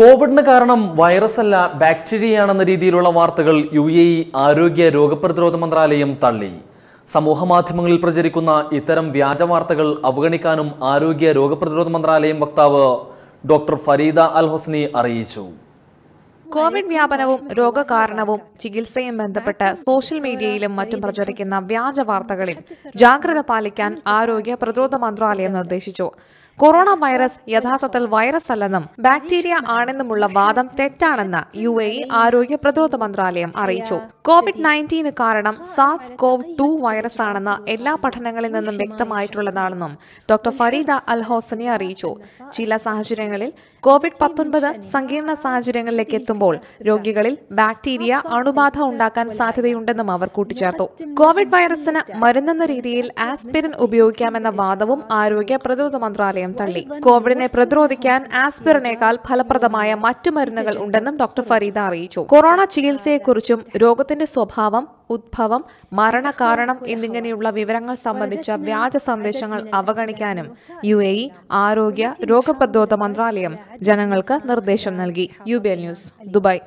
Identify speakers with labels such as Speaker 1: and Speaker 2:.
Speaker 1: കോവിഡിന് കാരണം വൈറസ് അല്ല ബാക്ടീരിയയാണെന്ന രീതിയിലുള്ള വാർത്തകൾ യു എ ഇ ആരോഗ്യ രോഗപ്രതിരോധ മന്ത്രാലയം തള്ളി സമൂഹമാധ്യമങ്ങളിൽ പ്രചരിക്കുന്ന ഇത്തരം വ്യാജ വാർത്തകൾ അവഗണിക്കാനും ആരോഗ്യ രോഗപ്രതിരോധ മന്ത്രാലയം വക്താവ് ഡോക്ടർ ഫരീദ അൽ ഹൊസ്നി അറിയിച്ചു
Speaker 2: കോവിഡ് വ്യാപനവും രോഗകാരണവും ചികിത്സയും ബന്ധപ്പെട്ട് സോഷ്യൽ മീഡിയയിലും മറ്റും പ്രചരിക്കുന്ന വ്യാജ വാർത്തകളിൽ ജാഗ്രത പാലിക്കാൻ ആരോഗ്യ പ്രതിരോധ മന്ത്രാലയം നിർദ്ദേശിച്ചു കൊറോണ വൈറസ് യഥാർത്ഥത്തിൽ വൈറസ് അല്ലെന്നും ബാക്ടീരിയ ആണെന്നുമുള്ള വാദം തെറ്റാണെന്ന് യു എ ആരോഗ്യ പ്രതിരോധ മന്ത്രാലയം അറിയിച്ചു കോവിഡ് നയൻറ്റീന് കാരണം സാസ് കോവ് ടു വൈറസ് ആണെന്ന് എല്ലാ പഠനങ്ങളിൽ നിന്നും വ്യക്തമായിട്ടുള്ളതാണെന്നും ഡോക്ടർ ഫരീദ അൽ ഹോസനെ അറിയിച്ചു ചില സാഹചര്യങ്ങളിൽ കോവിഡ് പത്തൊൻപത് സങ്കീർണ സാഹചര്യങ്ങളിലേക്ക് എത്തുമ്പോൾ രോഗികളിൽ ബാക്ടീരിയ അണുബാധ ഉണ്ടാക്കാൻ സാധ്യതയുണ്ടെന്നും അവർ കൂട്ടിച്ചേർത്തു കോവിഡ് വൈറസിന് മരുന്നെന്ന രീതിയിൽ ആസ്പിരിൻ ഉപയോഗിക്കാമെന്ന വാദവും ആരോഗ്യ പ്രതിരോധ മന്ത്രാലയം ആശയം തള്ളി കോവിഡിനെ പ്രതിരോധിക്കാൻ ആസ്പിറിനേക്കാൾ ഫലപ്രദമായ മറ്റു മരുന്നുകൾ ഉണ്ടെന്നും ഡോക്ടർ ഫരീദ അറിയിച്ചു കൊറോണ ചികിത്സയെക്കുറിച്ചും രോഗത്തിന്റെ സ്വഭാവം ഉദ്ഭവം മരണകാരണം എന്നിങ്ങനെയുള്ള വിവരങ്ങൾ സംബന്ധിച്ച വ്യാജ സന്ദേശങ്ങൾ അവഗണിക്കാനും യു എ ഇ ആരോഗ്യ രോഗപ്രതിരോധ മന്ത്രാലയം ജനങ്ങൾക്ക് നിർദ്ദേശം നൽകി U B L news Dubai